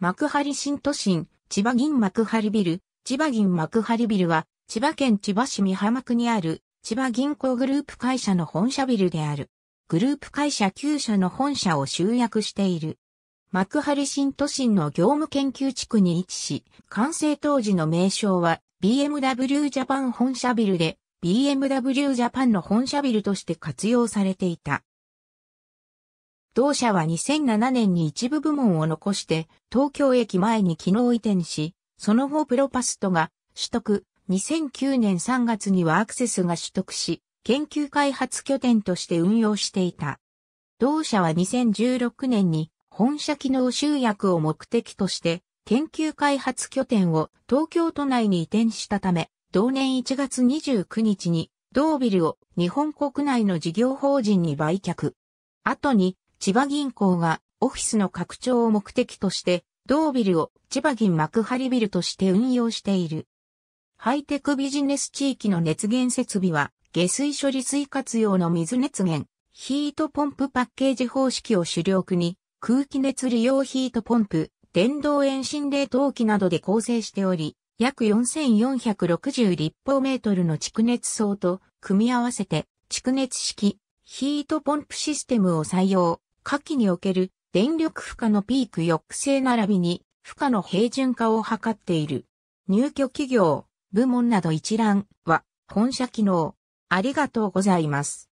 幕張新都心、千葉銀幕張ビル、千葉銀幕張ビルは、千葉県千葉市美浜区にある、千葉銀行グループ会社の本社ビルである。グループ会社9社の本社を集約している。幕張新都心の業務研究地区に位置し、完成当時の名称は BMW ジャパン本社ビルで、BMW ジャパンの本社ビルとして活用されていた。同社は2007年に一部部門を残して、東京駅前に機能移転し、その後プロパストが取得、2009年3月にはアクセスが取得し、研究開発拠点として運用していた。同社は2016年に本社機能集約を目的として研究開発拠点を東京都内に移転したため、同年1月29日に同ビルを日本国内の事業法人に売却。後に千葉銀行がオフィスの拡張を目的として、同ビルを千葉銀幕張ビルとして運用している。ハイテクビジネス地域の熱源設備は、下水処理水活用の水熱源、ヒートポンプパッケージ方式を主力に、空気熱利用ヒートポンプ、電動遠心冷凍機などで構成しており、約4460立方メートルの蓄熱層と組み合わせて、蓄熱式、ヒートポンプシステムを採用。下記における電力負荷のピーク抑制並びに負荷の平準化を図っている。入居企業、部門など一覧は本社機能。ありがとうございます。